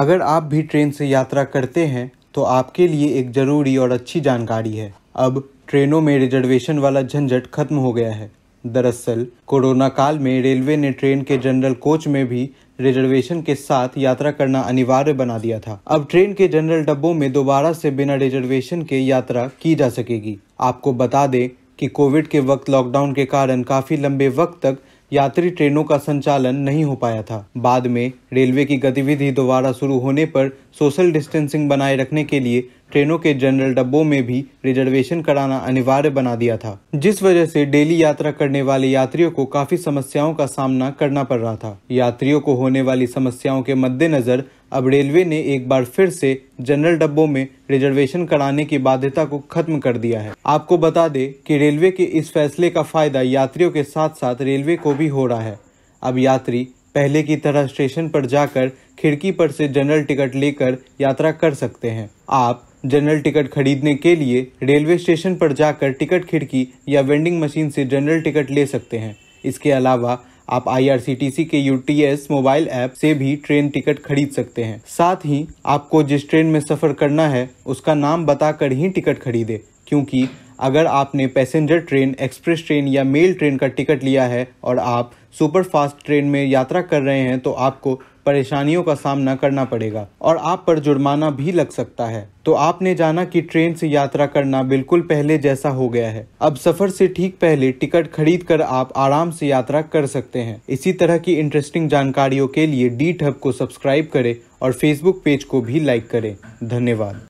अगर आप भी ट्रेन से यात्रा करते हैं तो आपके लिए एक ज़रूरी और अच्छी जानकारी है अब ट्रेनों में रिजर्वेशन वाला झंझट खत्म हो गया है दरअसल कोरोना काल में रेलवे ने ट्रेन के जनरल कोच में भी रिजर्वेशन के साथ यात्रा करना अनिवार्य बना दिया था अब ट्रेन के जनरल डब्बों में दोबारा से बिना रिजर्वेशन के यात्रा की जा सकेगी आपको बता दें कि कोविड के वक्त लॉकडाउन के कारण काफ़ी लंबे वक्त तक यात्री ट्रेनों का संचालन नहीं हो पाया था बाद में रेलवे की गतिविधि दोबारा शुरू होने पर सोशल डिस्टेंसिंग बनाए रखने के लिए ट्रेनों के जनरल डब्बों में भी रिजर्वेशन कराना अनिवार्य बना दिया था जिस वजह से डेली यात्रा करने वाले यात्रियों को काफी समस्याओं का सामना करना पड़ रहा था यात्रियों को होने वाली समस्याओं के मद्देनजर अब रेलवे ने एक बार फिर से जनरल डब्बों में रिजर्वेशन कराने की बाध्यता को खत्म कर दिया है आपको बता दे की रेलवे के इस फैसले का फायदा यात्रियों के साथ साथ रेलवे को भी हो रहा है अब यात्री पहले की तरह स्टेशन पर जाकर खिड़की पर से जनरल टिकट लेकर यात्रा कर सकते हैं आप जनरल टिकट खरीदने के लिए रेलवे स्टेशन पर जाकर टिकट खिड़की या वेंडिंग मशीन से जनरल टिकट ले सकते हैं इसके अलावा आप आईआरसीटीसी के यूटीएस मोबाइल ऐप से भी ट्रेन टिकट खरीद सकते हैं साथ ही आपको जिस ट्रेन में सफर करना है उसका नाम बताकर ही टिकट खरीदे क्योंकि अगर आपने पैसेंजर ट्रेन एक्सप्रेस ट्रेन या मेल ट्रेन का टिकट लिया है और आप सुपर फास्ट ट्रेन में यात्रा कर रहे हैं तो आपको परेशानियों का सामना करना पड़ेगा और आप पर जुर्माना भी लग सकता है तो आपने जाना कि ट्रेन से यात्रा करना बिल्कुल पहले जैसा हो गया है अब सफर से ठीक पहले टिकट खरीद कर आप आराम से यात्रा कर सकते हैं इसी तरह की इंटरेस्टिंग जानकारियों के लिए डी ठप को सब्सक्राइब करें और फेसबुक पेज को भी लाइक करें धन्यवाद